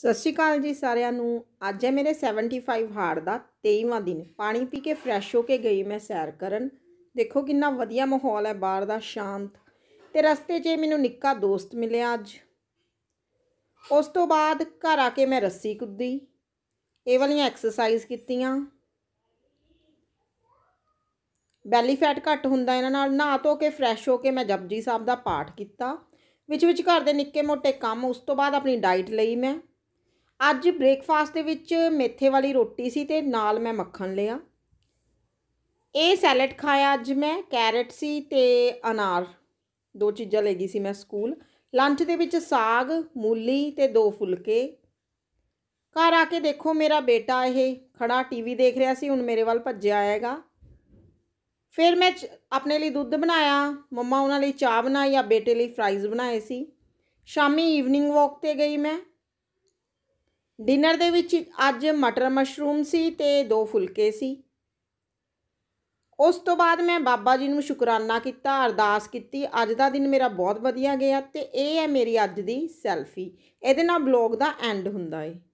ਸਤਿ ਸ਼੍ਰੀ ਅਕਾਲ ਜੀ ਸਾਰਿਆਂ ਨੂੰ ਅੱਜ ਹੈ ਮੇਰੇ 75 ਹਾਰ ਦਾ 23ਵਾਂ ਦਿਨ ਪਾਣੀ ਪੀ ਕੇ ਫਰੈਸ਼ ਹੋ ਕੇ ਗਈ ਮੈਂ ਸੈਰ ਕਰਨ ਦੇਖੋ ਕਿੰਨਾ ਵਧੀਆ ਮਾਹੌਲ ਹੈ ਬਾਹਰ ਦਾ ਸ਼ਾਂਤ ਤੇ ਰਸਤੇ 'ਚ ਮੈਨੂੰ ਨਿੱਕਾ ਦੋਸਤ ਮਿਲਿਆ ਅੱਜ ਉਸ ਤੋਂ ਬਾਅਦ ਘਰ ਆ ਕੇ ਮੈਂ ਰੱਸੀ ਕੁੱਦੀ ਇਹ ਵਾਲੀਆਂ ਐਕਸਰਸਾਈਜ਼ ਕੀਤੀਆਂ ਬੈਲੀ ਫੈਟ ਘੱਟ ਹੁੰਦਾ ਇਹਨਾਂ ਨਾਲ ਨਹਾ ਧੋ ਕੇ ਫਰੈਸ਼ ਹੋ ਕੇ ਮੈਂ ਜਪਜੀ ਸਾਹਿਬ ਦਾ ਪਾਠ ਕੀਤਾ ਵਿੱਚ ਵਿੱਚ ਘਰ ਦੇ ਨਿੱਕੇ ਮੋਟੇ ਕੰਮ ਉਸ ਤੋਂ ਬਾਅਦ ਆਪਣੀ ਡਾਈਟ ਲਈ ਮੈਂ ਅੱਜ ਬ੍ਰੇਕਫਾਸਟ ਦੇ ਵਿੱਚ ਮੇਥੇ ਵਾਲੀ ਰੋਟੀ ਸੀ ਤੇ ਨਾਲ ਮੈਂ ਮੱਖਣ ਲਿਆ ਇਹ ਸੈਲਡ ਖਾਇਆ ਅੱਜ ਮੈਂ ਕੈਰਟ ਸੀ ਤੇ ਅਨਾਰ ਦੋ ਚੀਜ਼ਾਂ ਲੈ ਗਈ ਸੀ ਮੈਂ ਸਕੂਲ ਲੰਚ ਦੇ ਵਿੱਚ ਸਾਗ ਮੂਲੀ ਤੇ ਦੋ ਫੁਲਕੇ ਘਰ ਆ ਕੇ ਦੇਖੋ ਮੇਰਾ ਬੇਟਾ ਇਹ ਖੜਾ ਟੀਵੀ ਦੇਖ ਰਿਹਾ ਸੀ ਹੁਣ ਮੇਰੇ ਵੱਲ ਭੱਜਿਆ ਆਏਗਾ ਫਿਰ ਮੈਂ ਆਪਣੇ ਲਈ ਦੁੱਧ ਬਣਾਇਆ ਮੰਮਾ ਉਹਨਾਂ ਲਈ ਚਾਹ ਬਣਾਈ ਆ ਬੇਟੇ ਲਈ ਫਰਾਈਜ਼ ਬਣਾਏ ਸੀ ਸ਼ਾਮੀ ਈਵਨਿੰਗ ਵਾਕ ਤੇ ਗਈ ਮੈਂ ਡਿਨਰ ਦੇ ਵਿੱਚ ਅੱਜ ਮਟਰ ਮਸ਼ਰੂਮ ਸੀ ਤੇ ਦੋ ਫੁਲਕੇ ਸੀ ਉਸ ਤੋਂ ਬਾਅਦ ਮੈਂ ਬਾਬਾ ਜੀ ਨੂੰ ਸ਼ੁਕਰਾਨਾ ਕੀਤਾ ਅਰਦਾਸ ਕੀਤੀ ਅੱਜ ਦਾ ਦਿਨ ਮੇਰਾ ਬਹੁਤ ਵਧੀਆ ਗਿਆ ਤੇ ਇਹ ਹੈ ਮੇਰੀ ਅੱਜ ਦੀ ਸੈਲਫੀ ਇਹਦੇ ਨਾਲ ਬਲੌਗ ਦਾ ਐਂਡ ਹੁੰਦਾ ਹੈ